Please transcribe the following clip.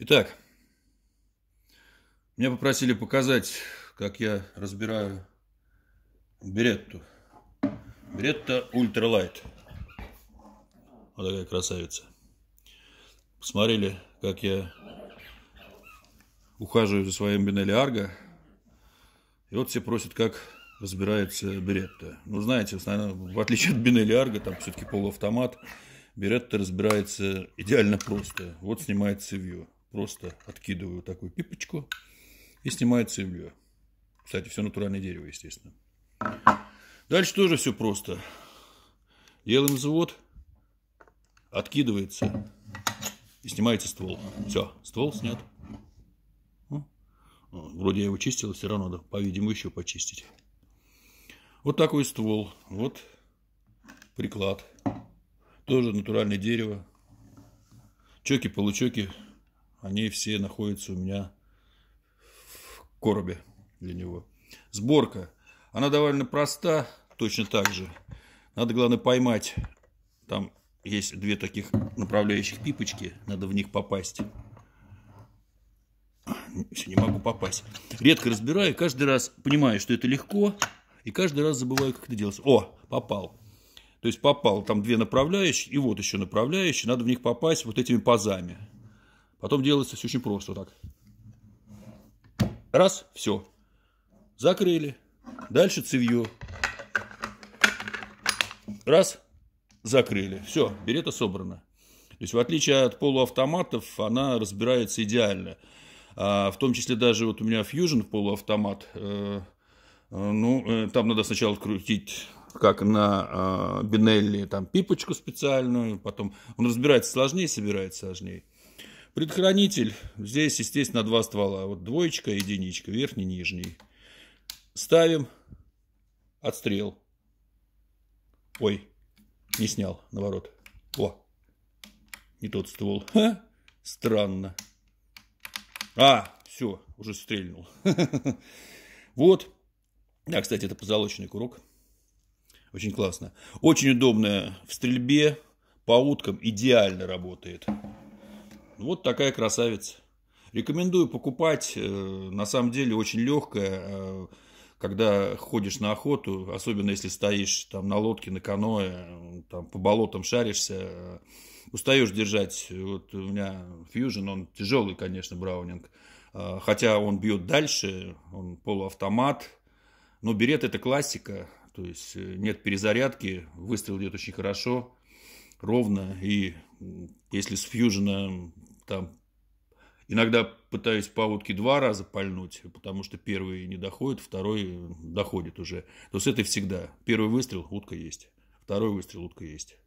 Итак, меня попросили показать, как я разбираю беретту. Беретта ультралайт. Вот такая красавица. Посмотрели, как я ухаживаю за своим Бенелли Арго. И вот все просят, как разбирается Беретта. Ну, знаете, в отличие от Бенелли Арго, там все-таки полуавтомат. Беретта разбирается идеально просто. Вот снимается вью просто откидываю такую пипочку и снимаю цевлю. Кстати, все натуральное дерево, естественно. Дальше тоже все просто. Делаем взвод, откидывается и снимается ствол. Все, ствол снят. Вроде я его чистил, все равно надо, по-видимому, еще почистить. Вот такой ствол. Вот приклад. Тоже натуральное дерево. Чоки-получоки они все находятся у меня в коробе для него. Сборка. Она довольно проста, точно так же. Надо, главное, поймать. Там есть две таких направляющих пипочки. Надо в них попасть. не могу попасть. Редко разбираю. Каждый раз понимаю, что это легко. И каждый раз забываю, как это делать. О, попал. То есть попал. Там две направляющие. И вот еще направляющие. Надо в них попасть вот этими пазами. Потом делается все очень просто так. Раз, все. Закрыли. Дальше цевье. Раз, закрыли. Все, берета собрана. То есть, в отличие от полуавтоматов, она разбирается идеально. А, в том числе даже вот у меня Fusion полуавтомат. Э, э, ну, э, там надо сначала открутить, как на э, Бинелли, там пипочку специальную, потом он разбирается сложнее, собирается сложнее. Предохранитель. Здесь, естественно, два ствола. Вот двоечка, единичка, верхний, нижний. Ставим. Отстрел. Ой, не снял, наоборот. О, не тот ствол. Ха, странно. А, все, уже стрельнул. Вот. Да, кстати, это позолоченный курок. Очень классно. Очень удобная в стрельбе. По уткам идеально работает. Ну, вот такая красавица. Рекомендую покупать, э, на самом деле очень легкая, э, когда ходишь на охоту, особенно если стоишь там на лодке, на каное, там по болотам шаришься, э, устаешь держать. Вот у меня Fusion, он тяжелый, конечно, браунинг, хотя он бьет дальше, он полуавтомат, но берет это классика, то есть нет перезарядки, выстрел идет очень хорошо, ровно, и если с фьюжена там иногда пытаюсь по утке два раза пальнуть, потому что первый не доходит, второй доходит уже. То есть это всегда. Первый выстрел, утка есть. Второй выстрел, утка есть.